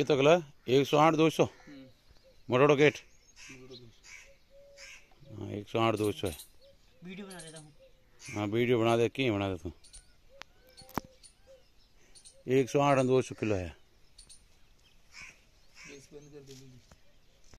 कितना गला एक सौ आठ दो सौ मरोड़ो गेट हाँ एक सौ आठ दो सौ है वीडियो बना देता हूँ हाँ वीडियो बना दे क्यों बना देता हूँ एक सौ आठ दो सौ किलो है